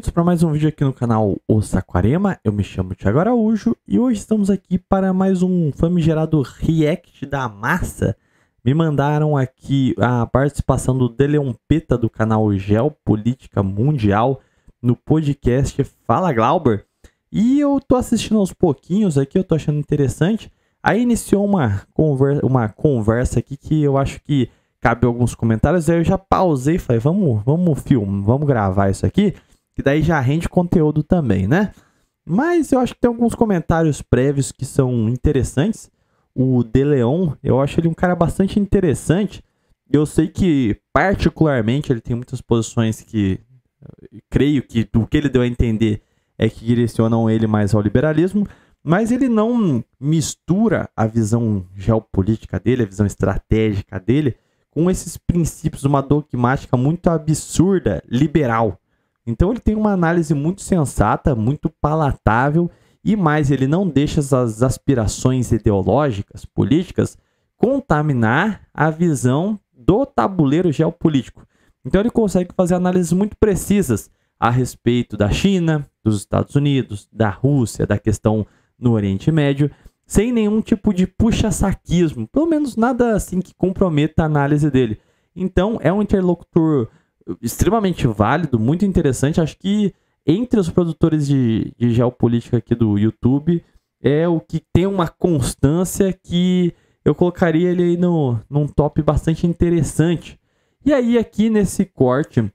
bem-vindos para mais um vídeo aqui no canal O Saquarema. Eu me chamo Thiago Araújo e hoje estamos aqui para mais um famigerado react da massa. Me mandaram aqui a participação do Peta do canal Geopolítica Mundial no podcast Fala Glauber. E eu tô assistindo aos pouquinhos aqui, eu tô achando interessante. Aí iniciou uma, conversa, uma conversa aqui que eu acho que cabe alguns comentários. Aí eu já pausei e falei, vamos, vamos filmar, vamos gravar isso aqui que daí já rende conteúdo também, né? Mas eu acho que tem alguns comentários prévios que são interessantes. O De Leon, eu acho ele um cara bastante interessante. Eu sei que, particularmente, ele tem muitas posições que creio que o que ele deu a entender é que direcionam ele mais ao liberalismo, mas ele não mistura a visão geopolítica dele, a visão estratégica dele, com esses princípios, uma dogmática muito absurda, liberal. Então ele tem uma análise muito sensata, muito palatável e mais ele não deixa as aspirações ideológicas, políticas contaminar a visão do tabuleiro geopolítico. Então ele consegue fazer análises muito precisas a respeito da China, dos Estados Unidos, da Rússia, da questão no Oriente Médio, sem nenhum tipo de puxa-saquismo, pelo menos nada assim que comprometa a análise dele. Então é um interlocutor extremamente válido, muito interessante. Acho que entre os produtores de, de geopolítica aqui do YouTube é o que tem uma constância que eu colocaria ele aí no, num top bastante interessante. E aí, aqui nesse corte,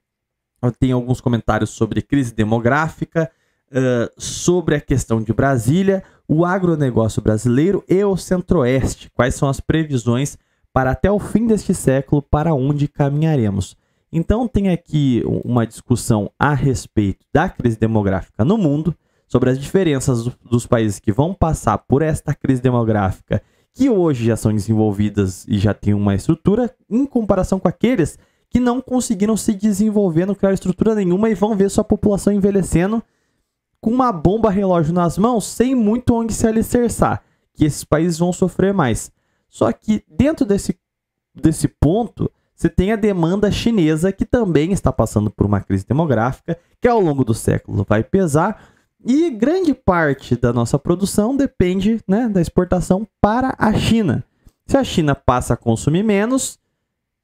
tem alguns comentários sobre crise demográfica, uh, sobre a questão de Brasília, o agronegócio brasileiro e o centro-oeste. Quais são as previsões para até o fim deste século, para onde caminharemos? Então, tem aqui uma discussão a respeito da crise demográfica no mundo, sobre as diferenças dos países que vão passar por esta crise demográfica, que hoje já são desenvolvidas e já têm uma estrutura, em comparação com aqueles que não conseguiram se desenvolver, não criaram estrutura nenhuma e vão ver sua população envelhecendo com uma bomba relógio nas mãos, sem muito onde se alicerçar, que esses países vão sofrer mais. Só que dentro desse, desse ponto, você tem a demanda chinesa, que também está passando por uma crise demográfica, que ao longo do século vai pesar. E grande parte da nossa produção depende né, da exportação para a China. Se a China passa a consumir menos,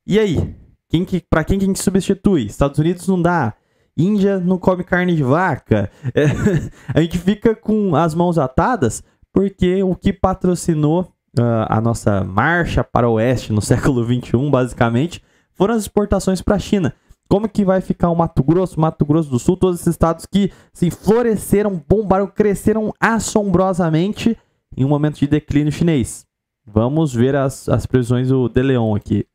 e aí? Quem que, para quem que a gente substitui? Estados Unidos não dá. Índia não come carne de vaca. É, a gente fica com as mãos atadas porque o que patrocinou uh, a nossa marcha para o oeste no século XXI, basicamente, foram as exportações para a China. Como que vai ficar o Mato Grosso, Mato Grosso do Sul, todos esses estados que se assim, floresceram, bombaram, cresceram assombrosamente em um momento de declínio chinês? Vamos ver as, as previsões do De Leon aqui.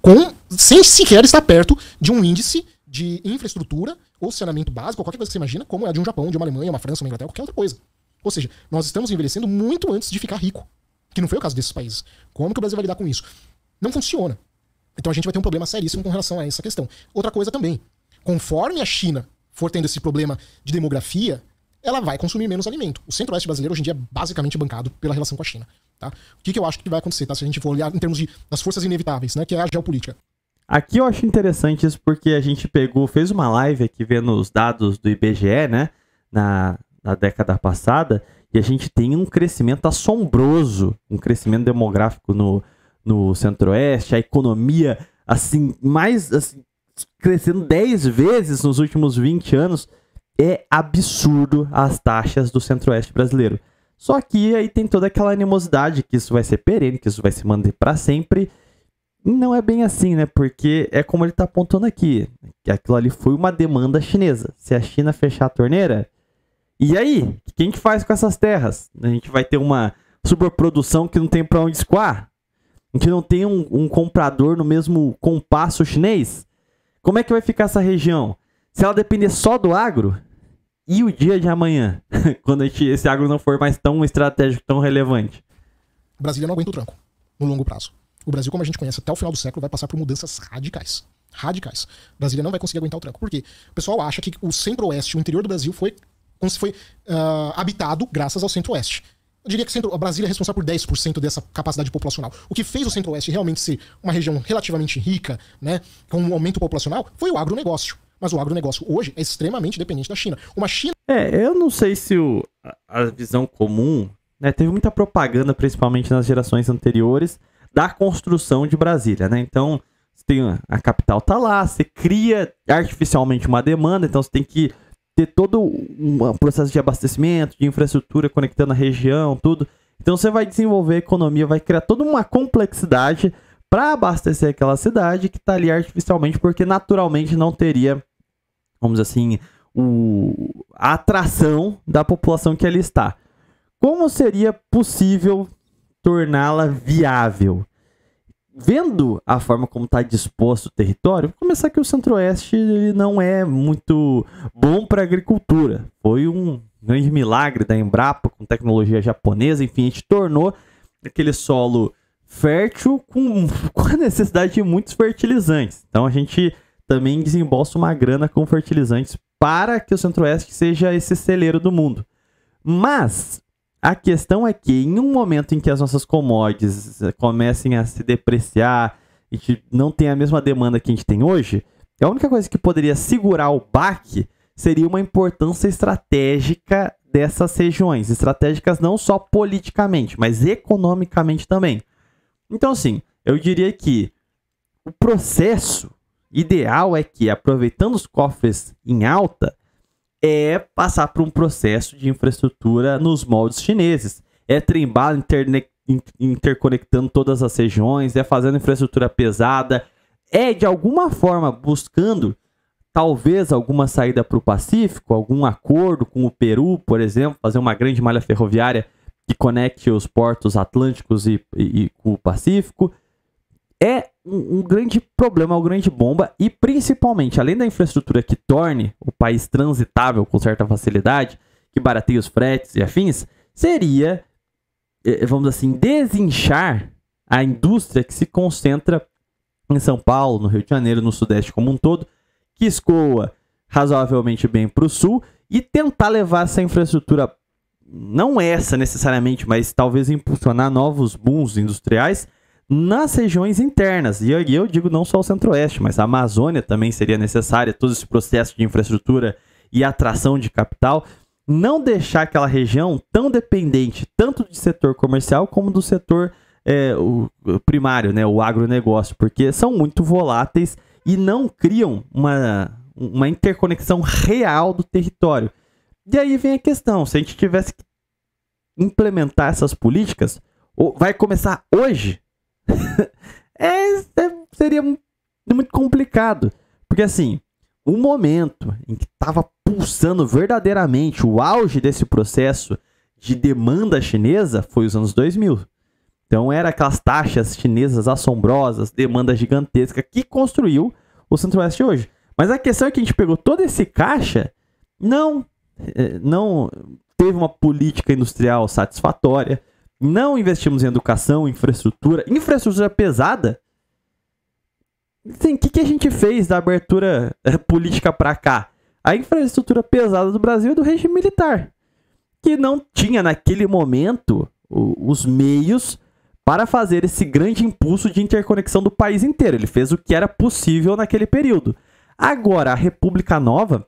Com, sem sequer estar perto de um índice de infraestrutura ou saneamento básico, qualquer coisa que você imagina, como é de um Japão, de uma Alemanha, uma França, uma Inglaterra, qualquer outra coisa. Ou seja, nós estamos envelhecendo muito antes de ficar rico, que não foi o caso desses países. Como que o Brasil vai lidar com isso? Não funciona. Então a gente vai ter um problema seríssimo com relação a essa questão. Outra coisa também, conforme a China for tendo esse problema de demografia, ela vai consumir menos alimento. O centro-oeste brasileiro hoje em dia é basicamente bancado pela relação com a China. Tá? O que, que eu acho que vai acontecer, tá? Se a gente for olhar em termos de, das forças inevitáveis, né? Que é a geopolítica. Aqui eu acho interessante isso porque a gente pegou, fez uma live aqui vendo os dados do IBGE, né? Na, na década passada, e a gente tem um crescimento assombroso, um crescimento demográfico no, no Centro-Oeste, a economia, assim, mais assim, crescendo 10 vezes nos últimos 20 anos. É absurdo as taxas do Centro-Oeste brasileiro. Só que aí tem toda aquela animosidade que isso vai ser perene, que isso vai se manter para sempre. E não é bem assim, né? Porque é como ele está apontando aqui, que aquilo ali foi uma demanda chinesa. Se a China fechar a torneira, e aí, quem que faz com essas terras? A gente vai ter uma superprodução que não tem para onde escoar? que não tem um, um comprador no mesmo compasso chinês? Como é que vai ficar essa região? Se ela depender só do agro, e o dia de amanhã, quando gente, esse agro não for mais tão estratégico, tão relevante? Brasília não aguenta o tranco no longo prazo. O Brasil, como a gente conhece até o final do século, vai passar por mudanças radicais. Radicais. Brasília não vai conseguir aguentar o tranco. Por quê? O pessoal acha que o centro-oeste, o interior do Brasil, foi como se foi uh, habitado graças ao Centro-Oeste. Eu diria que centro, a Brasília é responsável por 10% dessa capacidade populacional. O que fez o Centro-Oeste realmente ser uma região relativamente rica, né, com um aumento populacional, foi o agronegócio. Mas o agronegócio hoje é extremamente dependente da China. Uma China. É, eu não sei se o, a visão comum. Né, teve muita propaganda, principalmente nas gerações anteriores, da construção de Brasília. Né? Então, tem, a capital tá lá, você cria artificialmente uma demanda, então você tem que ter todo um processo de abastecimento, de infraestrutura conectando a região, tudo. Então você vai desenvolver a economia, vai criar toda uma complexidade para abastecer aquela cidade que está ali artificialmente, porque naturalmente não teria, vamos dizer assim, o, a atração da população que ali está. Como seria possível torná-la viável? vendo a forma como está disposto o território, vou começar que o Centro-Oeste não é muito bom para agricultura. Foi um grande milagre da Embrapa com tecnologia japonesa, enfim, a gente tornou aquele solo fértil com, com a necessidade de muitos fertilizantes. Então a gente também desembolsa uma grana com fertilizantes para que o Centro-Oeste seja esse celeiro do mundo. Mas a questão é que em um momento em que as nossas commodities eh, comecem a se depreciar, a gente não tem a mesma demanda que a gente tem hoje, a única coisa que poderia segurar o baque seria uma importância estratégica dessas regiões, estratégicas não só politicamente, mas economicamente também. Então, assim, eu diria que o processo ideal é que, aproveitando os cofres em alta, é passar por um processo de infraestrutura nos moldes chineses. É trimbar, interne... interconectando todas as regiões, é fazendo infraestrutura pesada, é de alguma forma buscando talvez alguma saída para o Pacífico, algum acordo com o Peru, por exemplo, fazer uma grande malha ferroviária que conecte os portos atlânticos e, e, e com o Pacífico é um, um, grande problema, uma grande bomba, e principalmente, além da infraestrutura que torne o país transitável com certa facilidade, que barateia os fretes e afins, seria, eh, vamos assim, desinchar a indústria que se concentra em São Paulo, no Rio de Janeiro, no Sudeste como um todo, que escoa razoavelmente bem para o Sul, e tentar levar essa infraestrutura, não essa necessariamente, mas talvez impulsionar novos booms industriais nas regiões internas. E eu, eu digo não só o Centro-Oeste, mas a Amazônia também seria necessária, todo esse processo de infraestrutura e atração de capital. Não deixar aquela região tão dependente, tanto do setor comercial como do setor é, o primário, né, o agronegócio, porque são muito voláteis e não criam uma, uma interconexão real do território. E aí vem a questão: se a gente tivesse que implementar essas políticas, vai começar hoje É, é, seria muito complicado. Porque assim, o momento em que estava pulsando verdadeiramente o auge desse processo de demanda chinesa foi os anos 2000. Então era aquelas taxas chinesas assombrosas, demanda gigantesca que construiu o Centro-Oeste hoje. Mas a questão é que a gente pegou todo esse caixa, não, eh, não teve uma política industrial satisfatória, não investimos em educação, infraestrutura, infraestrutura pesada. o que, que a gente fez da abertura eh, política para cá? A infraestrutura pesada do Brasil é do regime militar, que não tinha naquele momento os meios para fazer esse grande impulso de interconexão do país inteiro. Ele fez o que era possível naquele período. Agora, a República Nova,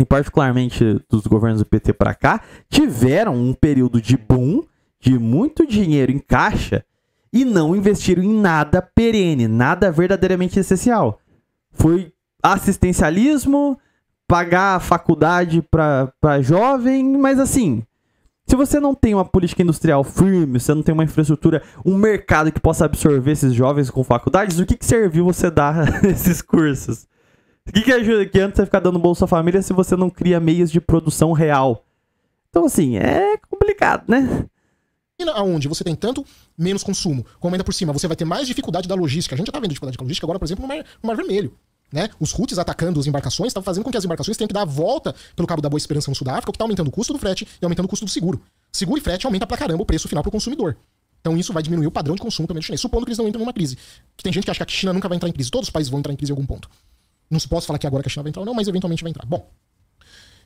e particularmente dos governos do PT para cá, tiveram um período de boom de muito dinheiro em caixa e não investiram em nada perene, nada verdadeiramente essencial. Foi assistencialismo, pagar a faculdade para jovem, mas assim, se você não tem uma política industrial firme, você não tem uma infraestrutura, um mercado que possa absorver esses jovens com faculdades, o que, que serviu você dar esses cursos? O que, que ajuda que antes você ficar dando Bolsa Família se você não cria meios de produção real? Então, assim, é complicado, né? aonde você tem tanto menos consumo, como ainda por cima você vai ter mais dificuldade da logística. A gente já tá vendo dificuldade da logística agora, por exemplo, no Mar, no mar Vermelho. Né? Os Houthis atacando as embarcações estavam tá fazendo com que as embarcações tenham que dar a volta pelo Cabo da Boa Esperança no Sudáfrica, o que está aumentando o custo do frete e aumentando o custo do seguro. Seguro e frete aumenta pra caramba o preço final pro consumidor. Então isso vai diminuir o padrão de consumo também do chinês, supondo que eles não entram numa crise. Que tem gente que acha que a China nunca vai entrar em crise, todos os países vão entrar em crise em algum ponto. Não se posso falar que agora que a China vai entrar ou não, mas eventualmente vai entrar. Bom,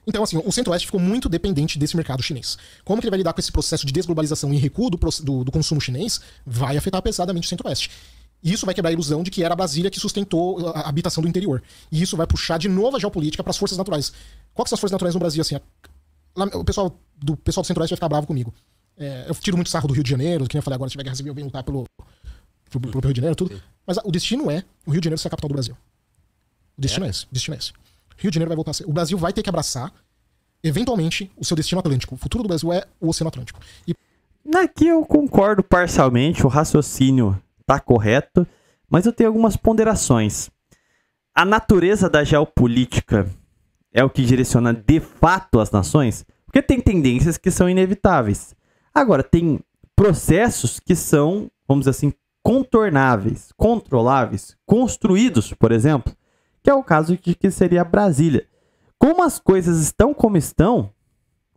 então, assim, o Centro-Oeste ficou muito dependente desse mercado chinês. Como que ele vai lidar com esse processo de desglobalização e recuo do, do, do consumo chinês vai afetar pesadamente o Centro-Oeste. E isso vai quebrar a ilusão de que era a Brasília que sustentou a habitação do interior. E isso vai puxar de novo a geopolítica para as forças naturais. Quais são as forças naturais no Brasil? Assim, a... o pessoal do, pessoal do Centro-Oeste vai ficar bravo comigo. É, eu tiro muito sarro do Rio de Janeiro, que nem eu falei agora, se tiver guerra civil, eu venho lutar pelo, pelo, pelo Rio de Janeiro, tudo. Mas o destino é o Rio de Janeiro ser a capital do Brasil. O destino é, é esse. O destino é esse. Rio de Janeiro vai voltar a ser. O Brasil vai ter que abraçar, eventualmente, o seu destino atlântico. O futuro do Brasil é o Oceano Atlântico. E... eu concordo parcialmente, o raciocínio está correto, mas eu tenho algumas ponderações. A natureza da geopolítica é o que direciona de fato as nações, porque tem tendências que são inevitáveis. Agora, tem processos que são, vamos dizer assim, contornáveis, controláveis, construídos, por exemplo, que é o caso de que seria Brasília. Como as coisas estão como estão,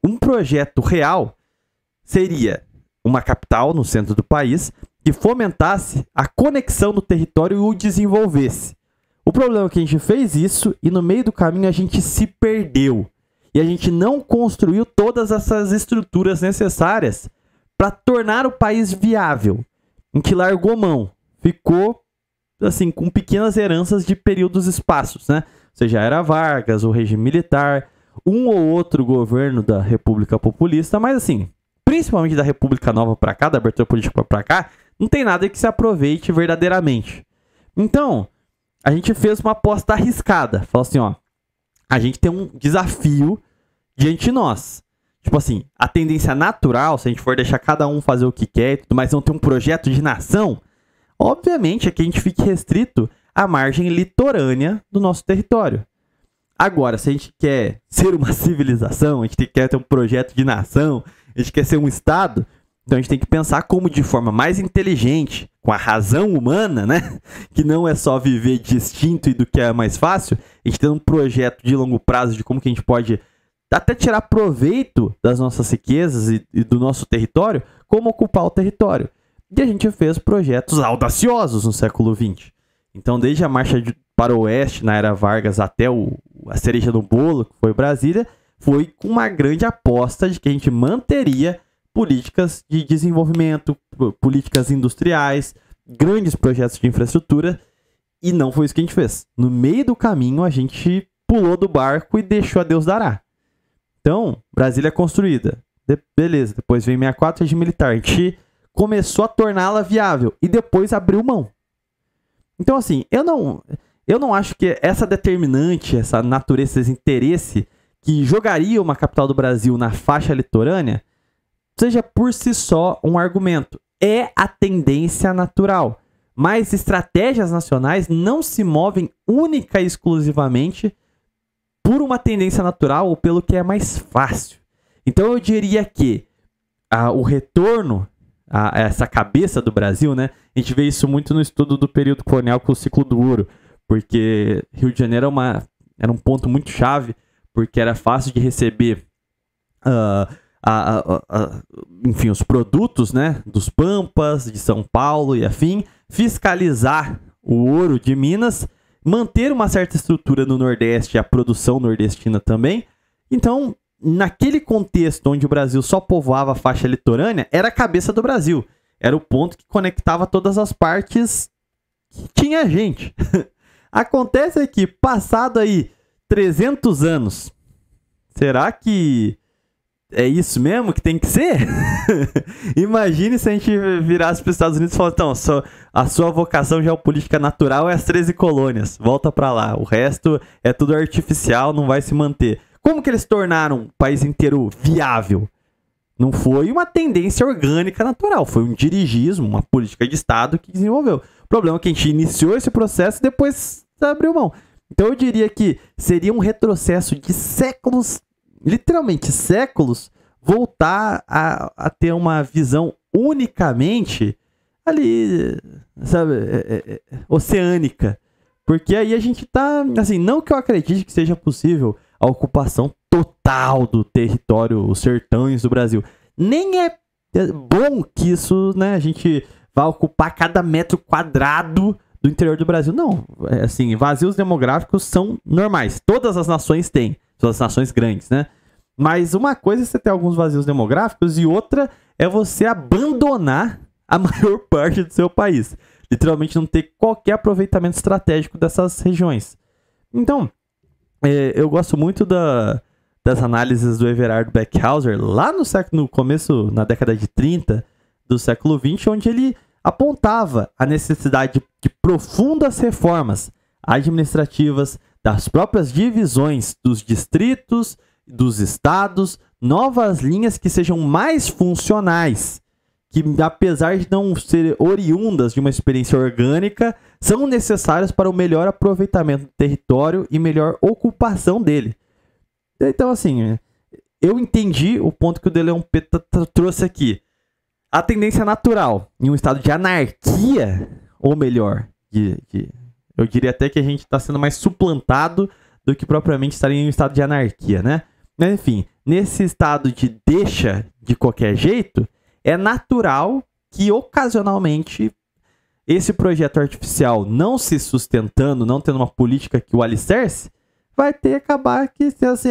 um projeto real seria uma capital no centro do país que fomentasse a conexão do território e o desenvolvesse. O problema é que a gente fez isso e no meio do caminho a gente se perdeu. E a gente não construiu todas essas estruturas necessárias para tornar o país viável. Em que largou mão, ficou assim, com pequenas heranças de períodos espaços, né? Ou seja, era Vargas, o regime militar, um ou outro governo da República Populista, mas assim, principalmente da República Nova para cá, da abertura política para cá, não tem nada que se aproveite verdadeiramente. Então, a gente fez uma aposta arriscada. Falou assim, ó, a gente tem um desafio diante de nós. Tipo assim, a tendência natural, se a gente for deixar cada um fazer o que quer, mas não ter um projeto de nação, Obviamente, aqui a gente fique restrito à margem litorânea do nosso território. Agora, se a gente quer ser uma civilização, a gente quer ter um projeto de nação, a gente quer ser um Estado, então a gente tem que pensar como, de forma mais inteligente, com a razão humana, né? Que não é só viver distinto e do que é mais fácil, a gente tem um projeto de longo prazo de como que a gente pode até tirar proveito das nossas riquezas e, e do nosso território, como ocupar o território. E a gente fez projetos audaciosos no século XX. Então, desde a marcha de, para o oeste na era Vargas até o, a cereja do bolo, que foi Brasília, foi com uma grande aposta de que a gente manteria políticas de desenvolvimento, políticas industriais, grandes projetos de infraestrutura, e não foi isso que a gente fez. No meio do caminho, a gente pulou do barco e deixou a Deus dará. Então, Brasília é construída. De beleza, depois vem 64 regime militar. A gente começou a torná-la viável e depois abriu mão. Então, assim, eu não, eu não acho que essa determinante, essa natureza, esse interesse que jogaria uma capital do Brasil na faixa litorânea seja por si só um argumento. É a tendência natural. Mas estratégias nacionais não se movem única e exclusivamente por uma tendência natural ou pelo que é mais fácil. Então eu diria que ah, o retorno a, essa cabeça do Brasil, né? A gente vê isso muito no estudo do período colonial com o ciclo do ouro, porque Rio de Janeiro é uma, era um ponto muito chave, porque era fácil de receber, uh, a, a, enfim, os produtos, né? Dos Pampas, de São Paulo e afim, fiscalizar o ouro de Minas, manter uma certa estrutura no Nordeste, a produção nordestina também. Então, naquele contexto onde o Brasil só povoava a faixa litorânea, era a cabeça do Brasil. Era o ponto que conectava todas as partes que tinha gente. Acontece é que, passado aí 300 anos, será que é isso mesmo que tem que ser? Imagine se a gente virasse para os Estados Unidos e falasse: então, a sua vocação geopolítica natural é as 13 colônias, volta para lá, o resto é tudo artificial, não vai se manter. Como que eles tornaram o país inteiro viável? Não foi uma tendência orgânica natural, foi um dirigismo, uma política de Estado que desenvolveu. O problema é que a gente iniciou esse processo e depois abriu mão. Então eu diria que seria um retrocesso de séculos, literalmente séculos, voltar a, a ter uma visão unicamente ali, sabe, é, é, é oceânica. Porque aí a gente tá, assim, não que eu acredite que seja possível a ocupação total do território, os sertões do Brasil. Nem é bom que isso, né, a gente vá ocupar cada metro quadrado do interior do Brasil. Não, é assim, vazios demográficos são normais. Todas as nações têm, todas as nações grandes, né? Mas uma coisa é você ter alguns vazios demográficos e outra é você abandonar a maior parte do seu país. Literalmente não ter qualquer aproveitamento estratégico dessas regiões. Então, é, eu gosto muito da, das análises do Everard Beckhauser lá no, século, no começo, na década de 30 do século 20, onde ele apontava a necessidade de profundas reformas administrativas das próprias divisões dos distritos, dos estados, novas linhas que sejam mais funcionais que, apesar de não ser oriundas de uma experiência orgânica, são necessárias para o melhor aproveitamento do território e melhor ocupação dele. Então, assim, eu entendi o ponto que o Deleon Leon Peta trouxe aqui. A tendência natural em um estado de anarquia, ou melhor, de, de, eu diria até que a gente está sendo mais suplantado do que propriamente estar em um estado de anarquia, né? Mas, enfim, nesse estado de deixa de qualquer jeito, é natural que ocasionalmente esse projeto artificial não se sustentando, não tendo uma política que o alicerce, vai ter acabar que assim,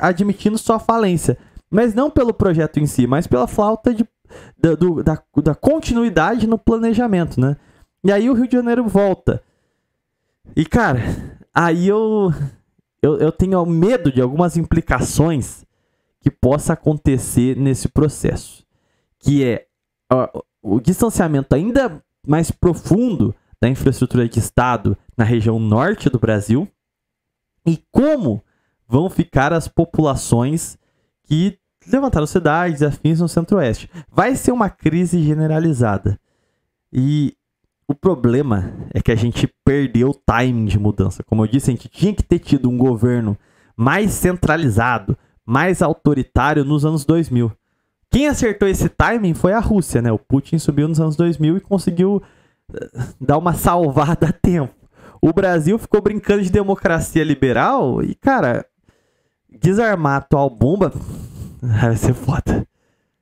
admitindo sua falência. Mas não pelo projeto em si, mas pela falta de, da, do, da, da continuidade no planejamento, né? E aí o Rio de Janeiro volta. E, cara, aí eu, eu, eu tenho medo de algumas implicações que possa acontecer nesse processo que é o distanciamento ainda mais profundo da infraestrutura de Estado na região norte do Brasil e como vão ficar as populações que levantaram cidades afins no centro-oeste. Vai ser uma crise generalizada. E o problema é que a gente perdeu o timing de mudança. Como eu disse, a gente tinha que ter tido um governo mais centralizado, mais autoritário nos anos 2000. Quem acertou esse timing foi a Rússia, né? O Putin subiu nos anos 2000 e conseguiu eh, dar uma salvada a tempo. O Brasil ficou brincando de democracia liberal e, cara, desarmar a atual bomba vai ser foda.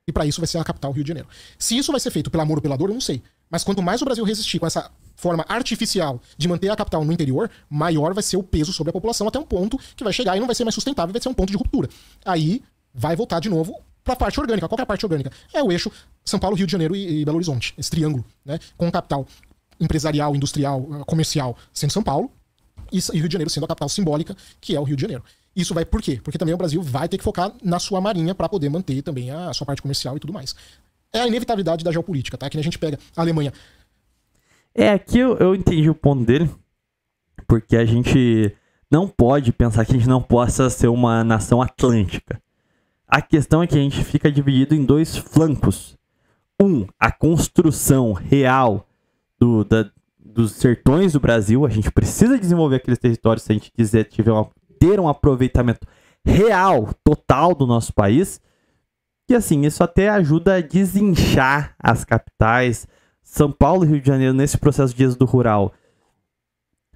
E para isso vai ser a capital Rio de Janeiro. Se isso vai ser feito pelo amor ou pela dor, eu não sei. Mas quanto mais o Brasil resistir com essa forma artificial de manter a capital no interior, maior vai ser o peso sobre a população até um ponto que vai chegar e não vai ser mais sustentável, vai ser um ponto de ruptura. Aí vai voltar de novo para a parte orgânica. Qual é a parte orgânica? É o eixo São Paulo, Rio de Janeiro e, e Belo Horizonte, esse triângulo, né? Com capital empresarial, industrial, eh, comercial sendo São Paulo e, e Rio de Janeiro sendo a capital simbólica, que é o Rio de Janeiro. Isso vai por quê? Porque também o Brasil vai ter que focar na sua marinha para poder manter também a sua parte comercial e tudo mais. É a inevitabilidade da geopolítica, tá? É que a gente pega a Alemanha. É, aqui eu, eu entendi o ponto dele, porque a gente não pode pensar que a gente não possa ser uma nação atlântica. A questão é que a gente fica dividido em dois flancos. Um, a construção real do, da, dos sertões do Brasil. A gente precisa desenvolver aqueles territórios se a gente quiser tiver uma, ter um aproveitamento real, total do nosso país. E assim, isso até ajuda a desinchar as capitais. São Paulo e Rio de Janeiro, nesse processo de êxodo rural,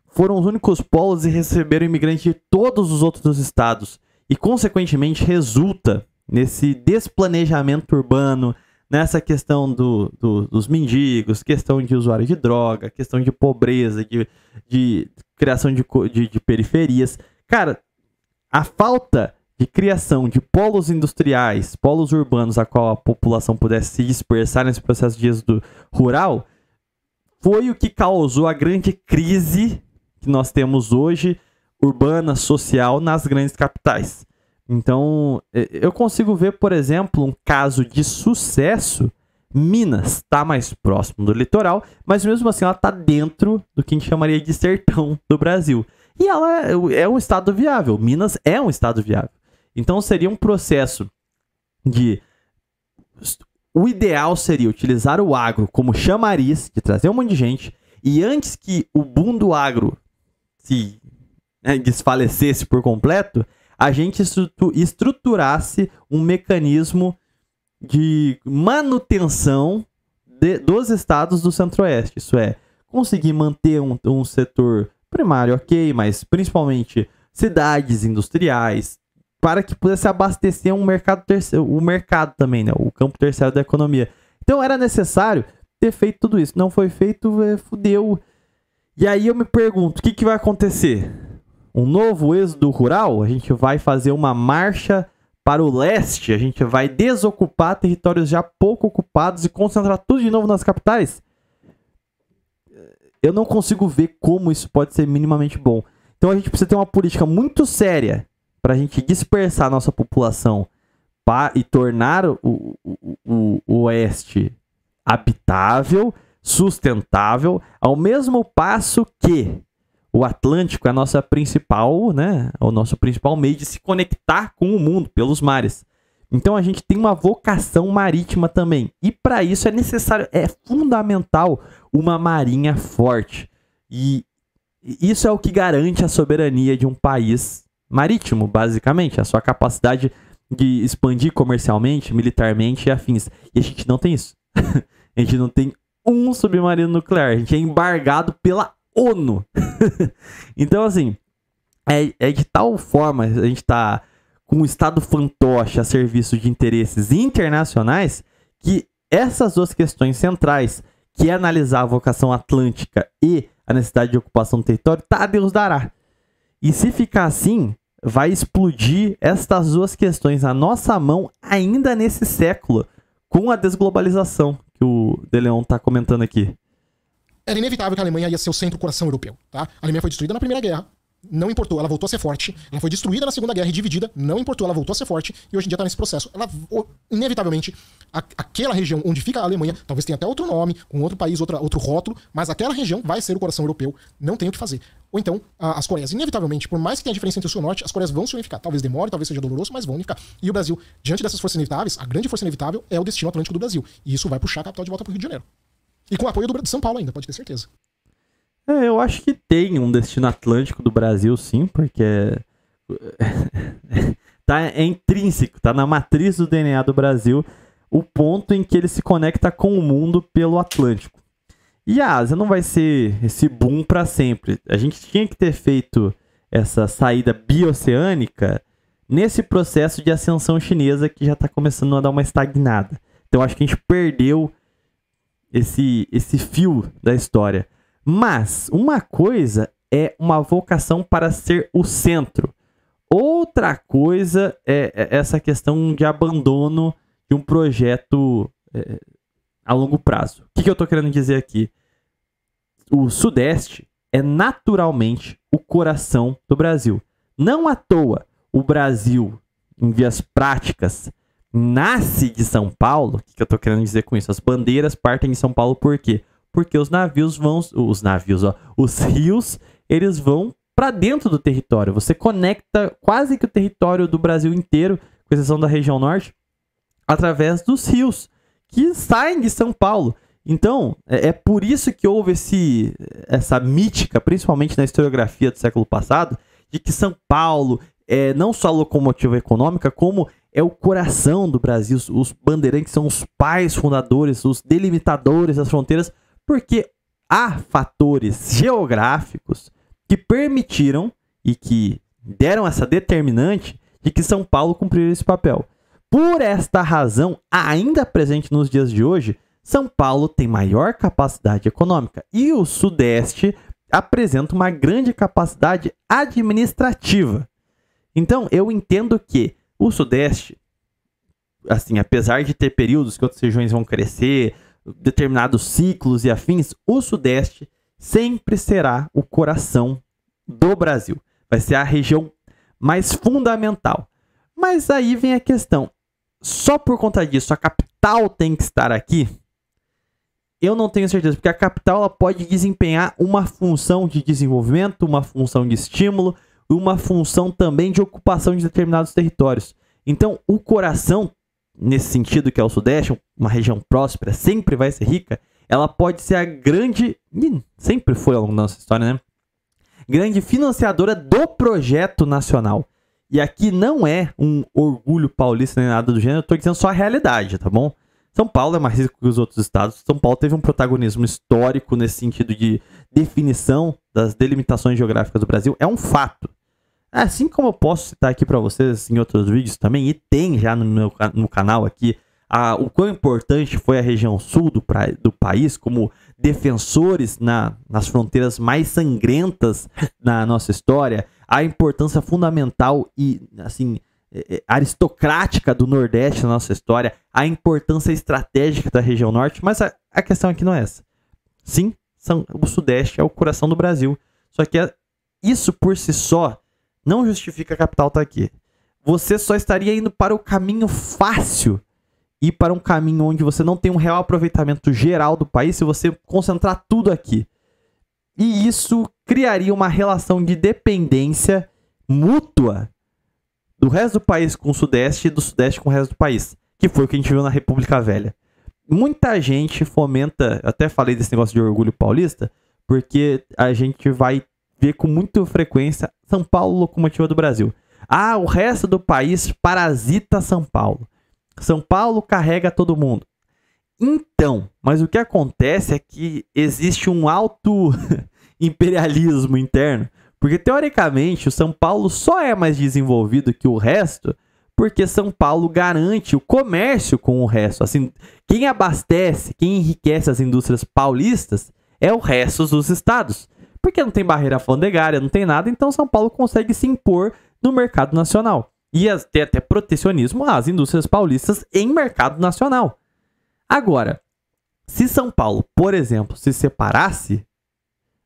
foram os únicos polos e receberam imigrantes de todos os outros estados e, consequentemente, resulta nesse desplanejamento urbano, nessa questão do, do, dos mendigos, questão de usuário de droga, questão de pobreza, de, de criação de, de, de periferias. Cara, a falta de criação de polos industriais, polos urbanos a qual a população pudesse se dispersar nesse processo de êxodo rural, foi o que causou a grande crise que nós temos hoje urbana, social nas grandes capitais. Então, eu consigo ver, por exemplo, um caso de sucesso. Minas está mais próximo do litoral, mas mesmo assim ela está dentro do que a gente chamaria de sertão do Brasil. E ela é, é, é um estado viável. Minas é um estado viável. Então seria um processo de. O ideal seria utilizar o agro como chamariz, de trazer um monte de gente, e antes que o boom do agro se né, desfalecesse por completo, a gente estruturasse um mecanismo de manutenção de, dos estados do Centro-Oeste. Isso é, conseguir manter um, um setor primário ok, mas principalmente cidades industriais, para que pudesse abastecer um mercado terceiro, o mercado também, né? O campo terceiro da economia. Então era necessário ter feito tudo isso. Não foi feito, é, fudeu. E aí eu me pergunto, o que, que vai acontecer? um novo êxodo rural, a gente vai fazer uma marcha para o leste, a gente vai desocupar territórios já pouco ocupados e concentrar tudo de novo nas capitais. Eu não consigo ver como isso pode ser minimamente bom. Então a gente precisa ter uma política muito séria para a gente dispersar a nossa população e tornar o, o, o, o oeste habitável, sustentável, ao mesmo passo que o Atlântico é a nossa principal, né? É o nosso principal meio de se conectar com o mundo pelos mares. Então a gente tem uma vocação marítima também. E para isso é necessário, é fundamental uma marinha forte. E isso é o que garante a soberania de um país marítimo, basicamente, a sua capacidade de expandir comercialmente, militarmente e afins. E a gente não tem isso. a gente não tem um submarino nuclear. A gente é embargado pela ONU. então, assim, é, é, de tal forma a gente está com um Estado fantoche a serviço de interesses internacionais que essas duas questões centrais, que é analisar a vocação atlântica e a necessidade de ocupação do território, tá a Deus dará. E se ficar assim, vai explodir estas duas questões na nossa mão ainda nesse século, com a desglobalização que o Deleon está comentando aqui. Era inevitável que a Alemanha ia ser o centro-coração europeu, tá? A Alemanha foi destruída na Primeira Guerra, não importou, ela voltou a ser forte. Ela foi destruída na Segunda Guerra e dividida, não importou, ela voltou a ser forte e hoje em dia está nesse processo. Ela, inevitavelmente, a, aquela região onde fica a Alemanha, talvez tenha até outro nome, com um outro país, outra, outro rótulo, mas aquela região vai ser o coração europeu, não tem o que fazer. Ou então, a, as Coreias, inevitavelmente, por mais que tenha diferença entre o sul e o norte, as Coreias vão se unificar. Talvez demore, talvez seja doloroso, mas vão unificar. E o Brasil, diante dessas forças inevitáveis, a grande força inevitável é o destino atlântico do Brasil. E isso vai puxar a capital de volta para o Rio de Janeiro. E com o apoio do de São Paulo ainda, pode ter certeza. É, eu acho que tem um destino atlântico do Brasil, sim, porque é, tá, é intrínseco, tá na matriz do DNA do Brasil o ponto em que ele se conecta com o mundo pelo Atlântico. E a Ásia não vai ser esse boom para sempre. A gente tinha que ter feito essa saída bioceânica nesse processo de ascensão chinesa que já está começando a dar uma estagnada. Então acho que a gente perdeu esse, esse fio da história. Mas uma coisa é uma vocação para ser o centro. Outra coisa é, é essa questão de abandono de um projeto é, a longo prazo. O que, que eu estou querendo dizer aqui? O Sudeste é naturalmente o coração do Brasil. Não à toa o Brasil, em vias práticas, nasce de São Paulo, o que, que eu estou querendo dizer com isso? As bandeiras partem de São Paulo por quê? Porque os navios vão, os navios, ó, os rios, eles vão para dentro do território. Você conecta quase que o território do Brasil inteiro, com exceção da região norte, através dos rios que saem de São Paulo. Então, é, é por isso que houve esse, essa mítica, principalmente na historiografia do século passado, de que São Paulo é não só locomotiva econômica, como é o coração do Brasil. Os bandeirantes são os pais fundadores, os delimitadores das fronteiras, porque há fatores geográficos que permitiram e que deram essa determinante de que São Paulo cumpriu esse papel. Por esta razão, ainda presente nos dias de hoje, São Paulo tem maior capacidade econômica e o Sudeste apresenta uma grande capacidade administrativa. Então, eu entendo que o Sudeste, assim, apesar de ter períodos que outras regiões vão crescer, determinados ciclos e afins, o Sudeste sempre será o coração do Brasil. Vai ser a região mais fundamental. Mas aí vem a questão: só por conta disso a capital tem que estar aqui? Eu não tenho certeza, porque a capital ela pode desempenhar uma função de desenvolvimento, uma função de estímulo, uma função também de ocupação de determinados territórios. Então, o coração, nesse sentido que é o Sudeste, uma região próspera, sempre vai ser rica, ela pode ser a grande. Sempre foi ao longo da nossa história, né? Grande financiadora do projeto nacional. E aqui não é um orgulho paulista nem nada do gênero, eu tô dizendo só a realidade, tá bom? São Paulo é mais rico que os outros estados. São Paulo teve um protagonismo histórico nesse sentido de definição das delimitações geográficas do Brasil. É um fato. Assim como eu posso citar aqui para vocês em outros vídeos também, e tem já no meu no canal aqui, a, o quão importante foi a região sul do, pra, do país como defensores na, nas fronteiras mais sangrentas na nossa história, a importância fundamental e assim é, é, aristocrática do Nordeste na nossa história, a importância estratégica da região Norte, mas a, a questão aqui não é essa. Sim, são, o Sudeste é o coração do Brasil, só que é, isso por si só não justifica a capital estar tá aqui. Você só estaria indo para o caminho fácil e para um caminho onde você não tem um real aproveitamento geral do país se você concentrar tudo aqui. E isso criaria uma relação de dependência mútua do resto do país com o Sudeste e do Sudeste com o resto do país, que foi o que a gente viu na República Velha. Muita gente fomenta, até falei desse negócio de orgulho paulista, porque a gente vai vê com muita frequência São Paulo locomotiva do Brasil. Ah, o resto do país parasita São Paulo. São Paulo carrega todo mundo. Então, mas o que acontece é que existe um alto imperialismo interno, porque teoricamente o São Paulo só é mais desenvolvido que o resto, porque São Paulo garante o comércio com o resto. Assim, quem abastece, quem enriquece as indústrias paulistas é o resto dos estados. Porque não tem barreira alfandegária, não tem nada, então São Paulo consegue se impor no mercado nacional. E até, até protecionismo às indústrias paulistas em mercado nacional. Agora, se São Paulo, por exemplo, se separasse,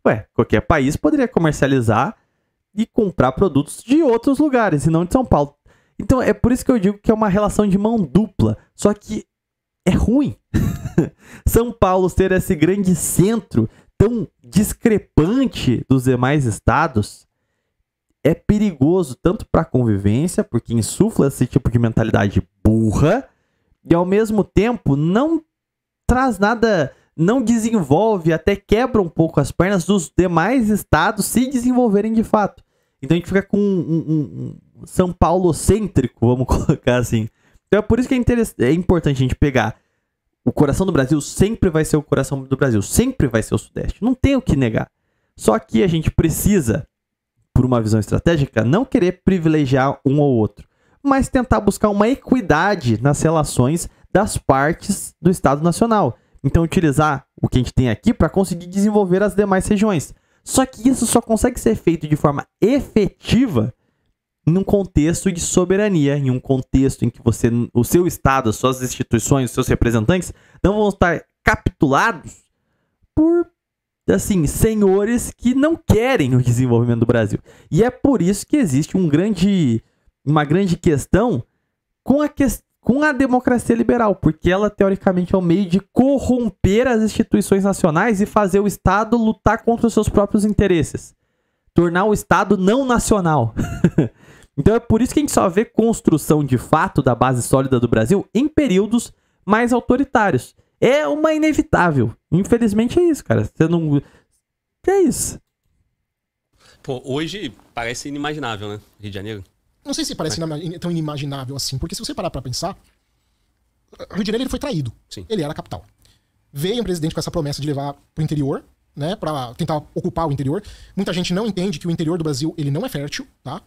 ué, qualquer país poderia comercializar e comprar produtos de outros lugares e não de São Paulo. Então é por isso que eu digo que é uma relação de mão dupla, só que é ruim. São Paulo ser esse grande centro tão discrepante dos demais estados é perigoso tanto para a convivência, porque insufla esse tipo de mentalidade burra, e ao mesmo tempo não traz nada, não desenvolve, até quebra um pouco as pernas dos demais estados se desenvolverem de fato. Então a gente fica com um, um, um São Paulo cêntrico, vamos colocar assim. Então é por isso que é, é importante a gente pegar o coração do Brasil sempre vai ser o coração do Brasil, sempre vai ser o Sudeste. Não tem o que negar. Só que a gente precisa, por uma visão estratégica, não querer privilegiar um ou outro, mas tentar buscar uma equidade nas relações das partes do Estado Nacional. Então, utilizar o que a gente tem aqui para conseguir desenvolver as demais regiões. Só que isso só consegue ser feito de forma efetiva num contexto de soberania, em um contexto em que você, o seu Estado, as suas instituições, os seus representantes não vão estar capitulados por assim, senhores que não querem o desenvolvimento do Brasil. E é por isso que existe um grande, uma grande questão com a, que, com a democracia liberal, porque ela teoricamente é um meio de corromper as instituições nacionais e fazer o Estado lutar contra os seus próprios interesses. Tornar o Estado não nacional. Então é por isso que a gente só vê construção de fato da base sólida do Brasil em períodos mais autoritários. É uma inevitável. Infelizmente é isso, cara. Você não. É isso. Pô, hoje parece inimaginável, né? Rio de Janeiro. Não sei se parece é. Mas... tão inimaginável assim, porque se você parar pra pensar, Rio de Janeiro ele foi traído. Sim. Ele era a capital. Veio um presidente com essa promessa de levar pro interior, né, para tentar ocupar o interior. Muita gente não entende que o interior do Brasil ele não é fértil, tá?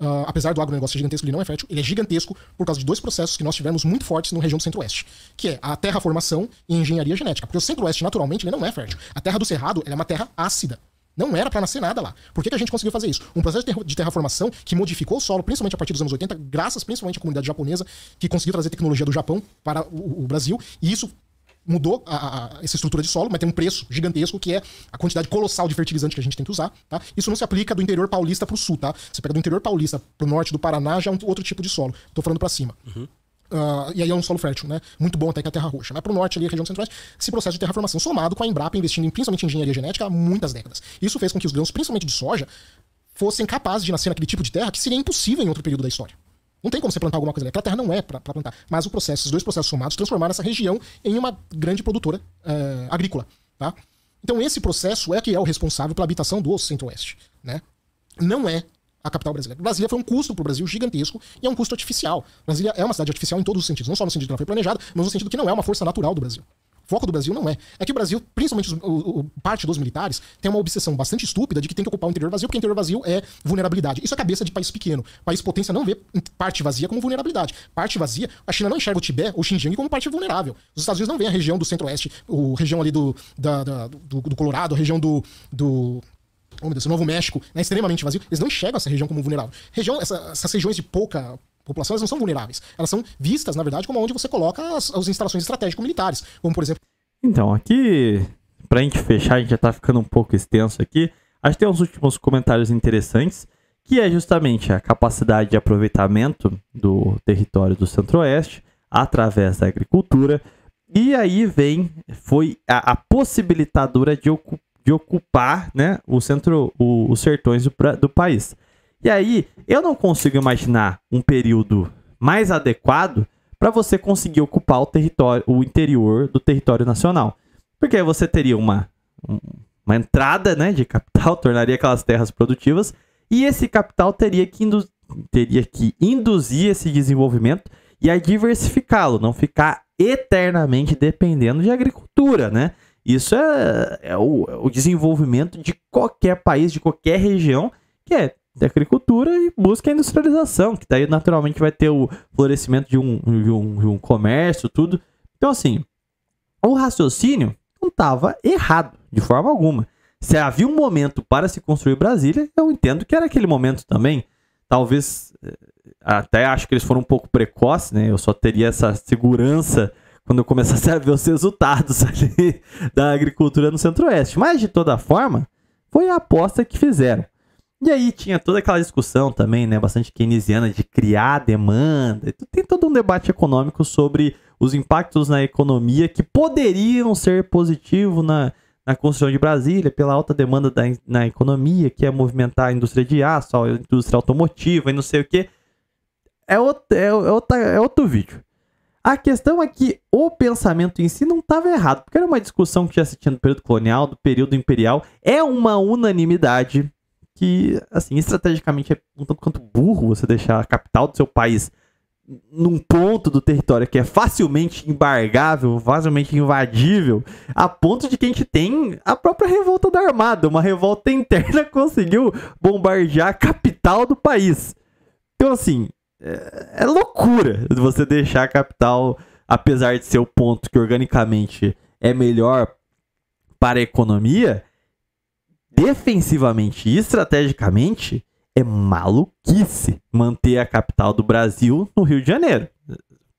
Uh, apesar do agronegócio ser gigantesco, ele não é fértil. Ele é gigantesco por causa de dois processos que nós tivemos muito fortes na região do Centro-Oeste, que é a terraformação e engenharia genética. Porque o Centro-Oeste, naturalmente, ele não é fértil. A terra do Cerrado é uma terra ácida. Não era para nascer nada lá. Por que, que a gente conseguiu fazer isso? Um processo de terraformação que modificou o solo, principalmente a partir dos anos 80, graças principalmente à comunidade japonesa, que conseguiu trazer tecnologia do Japão para o, o Brasil. E isso mudou a, a, essa estrutura de solo, mas tem um preço gigantesco que é a quantidade colossal de fertilizante que a gente tem que usar, tá? Isso não se aplica do interior paulista pro sul, tá? Você pega do interior paulista pro norte do Paraná, já é um outro tipo de solo. Tô falando para cima. Uhum. Uh, e aí é um solo fértil, né? Muito bom até que a terra roxa. Mas pro norte ali, região centro-oeste, esse processo de terraformação somado com a Embrapa investindo em, principalmente em engenharia genética há muitas décadas. Isso fez com que os grãos, principalmente de soja, fossem capazes de nascer naquele tipo de terra que seria impossível em outro período da história. Não tem como você plantar alguma coisa ali. Aquela terra não é para plantar. Mas o processo, dois processos somados, transformaram essa região em uma grande produtora uh, agrícola. Tá? Então esse processo é que é o responsável pela habitação do Centro-Oeste. Né? Não é a capital brasileira. Brasília foi um custo para o Brasil gigantesco e é um custo artificial. Brasília é uma cidade artificial em todos os sentidos, não só no sentido que ela foi planejada, mas no sentido que não é uma força natural do Brasil foco do Brasil não é. É que o Brasil, principalmente os, o, o, parte dos militares, tem uma obsessão bastante estúpida de que tem que ocupar o interior vazio, porque o interior vazio é vulnerabilidade. Isso é cabeça de país pequeno. país potência não vê parte vazia como vulnerabilidade. Parte vazia, a China não enxerga o Tibete ou Xinjiang como parte vulnerável. Os Estados Unidos não vê a região do centro-oeste, a região ali do, da, da, do, do Colorado, a região do, do oh Deus, o Novo México, né, extremamente vazio, eles não enxergam essa região como vulnerável. Região, essa, essas regiões de pouca, população elas não são vulneráveis. Elas são vistas, na verdade, como onde você coloca as, as instalações estratégico-militares, como por exemplo. Então, aqui, pra gente fechar, a gente já tá ficando um pouco extenso aqui. Acho que tem uns últimos comentários interessantes, que é justamente a capacidade de aproveitamento do território do Centro-Oeste através da agricultura. E aí vem, foi a, a possibilitadora de, ocu de ocupar né, o centro, o, os sertões do, do país. E aí, eu não consigo imaginar um período mais adequado para você conseguir ocupar o território, o interior do território nacional. Porque aí você teria uma, uma entrada né, de capital, tornaria aquelas terras produtivas, e esse capital teria que, indu teria que induzir esse desenvolvimento e a diversificá-lo, não ficar eternamente dependendo de agricultura, né? Isso é, é, o, é o desenvolvimento de qualquer país, de qualquer região, que é da agricultura e busca a industrialização, que daí naturalmente vai ter o florescimento de um, de um, de um comércio, tudo. Então, assim, o raciocínio não estava errado de forma alguma. Se havia um momento para se construir Brasília, eu entendo que era aquele momento também. Talvez, eh, até acho que eles foram um pouco precoces, né? Eu só teria essa segurança quando eu começasse a ver os resultados ali da agricultura no Centro-Oeste. Mas, de toda forma, foi a aposta que fizeram. E aí tinha toda aquela discussão também, né, bastante keynesiana de criar demanda. Então, tem todo um debate econômico sobre os impactos na economia que poderiam ser positivos na, na construção de Brasília pela alta demanda da, na economia, que é movimentar a indústria de aço, a indústria automotiva e não sei o que. É outro, é, é, é outro vídeo. A questão é que o pensamento em si não estava errado, porque era uma discussão que já se tinha no período colonial, do período imperial, é uma unanimidade que, assim, estrategicamente é um tanto quanto burro você deixar a capital do seu país num ponto do território que é facilmente embargável, facilmente invadível, a ponto de que a gente tem a própria revolta da Armada, uma revolta interna conseguiu bombardear a capital do país. Então, assim, é, é loucura você deixar a capital, apesar de ser o ponto que organicamente é melhor para a economia, defensivamente e estrategicamente, é maluquice manter a capital do Brasil no Rio de Janeiro.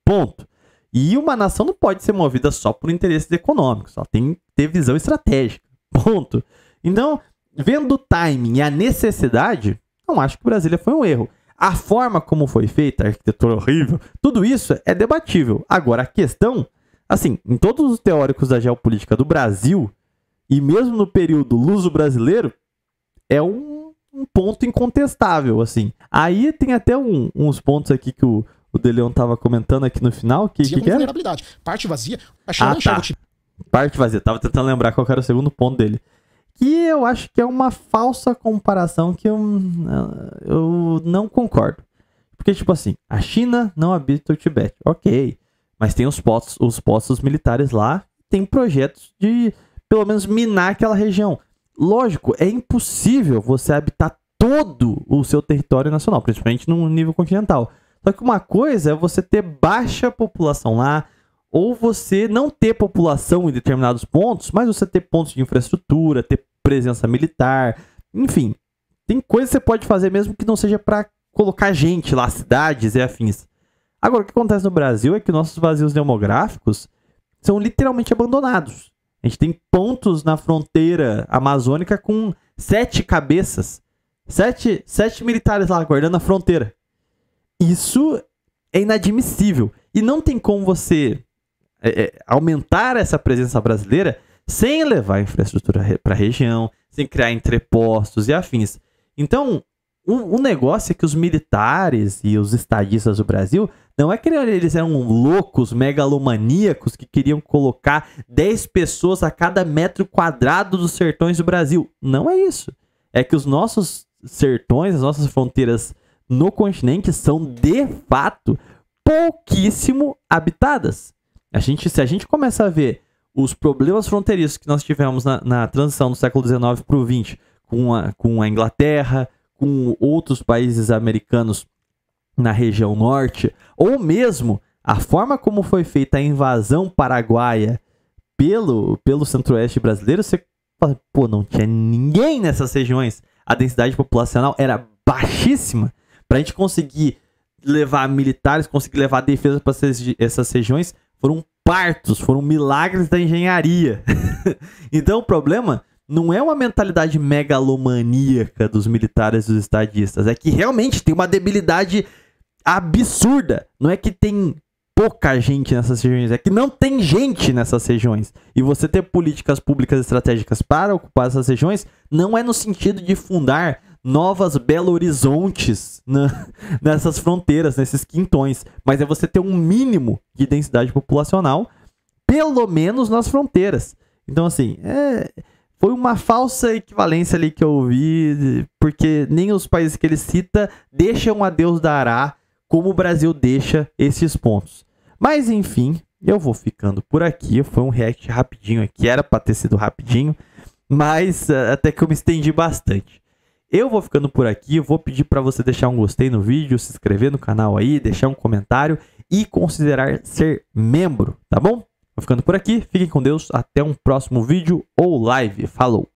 Ponto. E uma nação não pode ser movida só por interesses econômicos, só tem que ter visão estratégica. Ponto. Então, vendo o timing e a necessidade, não acho que Brasília foi um erro. A forma como foi feita, a arquitetura horrível, tudo isso é debatível. Agora, a questão, assim, em todos os teóricos da geopolítica do Brasil, e mesmo no período luso-brasileiro, é um, um, ponto incontestável, assim. Aí tem até um, uns pontos aqui que o, o deleon tava comentando aqui no final. Que, que, que era? Parte vazia. Achei ah, tá. Parte vazia. Tava tentando lembrar qual era o segundo ponto dele. Que eu acho que é uma falsa comparação que eu, ah, eu não concordo. Porque, tipo assim, a China não habita o Tibete. Ok. Mas tem os postos, os postos militares lá. Tem projetos de pelo menos minar aquela região. Lógico, é impossível você habitar todo o seu território nacional, principalmente no nível continental. Só que uma coisa é você ter baixa população lá, ou você não ter população em determinados pontos, mas você ter pontos de infraestrutura, ter presença militar, enfim. Tem coisas que você pode fazer mesmo que não seja para colocar gente lá, cidades e afins. Agora, o que acontece no Brasil é que nossos vazios demográficos são literalmente abandonados. A gente tem pontos na fronteira amazônica com sete cabeças. Sete, sete militares lá guardando a fronteira. Isso é inadmissível. E não tem como você é, é, aumentar essa presença brasileira sem levar infraestrutura para a região, sem criar entrepostos e afins. Então, o, o, negócio é que os militares e os estadistas do Brasil não é que eles eram loucos, megalomaníacos que queriam colocar 10 pessoas a cada metro quadrado dos sertões do Brasil. Não é isso. É que os nossos sertões, as nossas fronteiras no continente são de fato pouquíssimo habitadas. A gente, se a gente começa a ver os problemas fronteiriços que nós tivemos na, na transição do século XIX para o XX com a, com a Inglaterra, com outros países americanos na região norte, ou mesmo a forma como foi feita a invasão paraguaia pelo, pelo centro-oeste brasileiro, você fala, pô, não tinha ninguém nessas regiões. A densidade populacional era baixíssima. Para a gente conseguir levar militares, conseguir levar defesa para essas regiões, foram partos, foram milagres da engenharia. então o problema não é uma mentalidade megalomaníaca dos militares e dos estadistas. É que realmente tem uma debilidade absurda. Não é que tem pouca gente nessas regiões, é que não tem gente nessas regiões. E você ter políticas públicas estratégicas para ocupar essas regiões não é no sentido de fundar novas Belo Horizontes na, nessas fronteiras, nesses quintões, mas é você ter um mínimo de densidade populacional, pelo menos nas fronteiras. Então, assim, é foi uma falsa equivalência ali que eu ouvi, porque nem os países que ele cita deixam a Deus dará como o Brasil deixa esses pontos. Mas enfim, eu vou ficando por aqui. Foi um react rapidinho aqui, era para ter sido rapidinho, mas eh, até que eu me estendi bastante. Eu vou ficando por aqui, vou pedir para você deixar um gostei no vídeo, se inscrever no canal aí, deixar um comentário e considerar ser membro, tá bom? Vou ficando por aqui. Fiquem com Deus. Até um próximo vídeo ou live. Falou!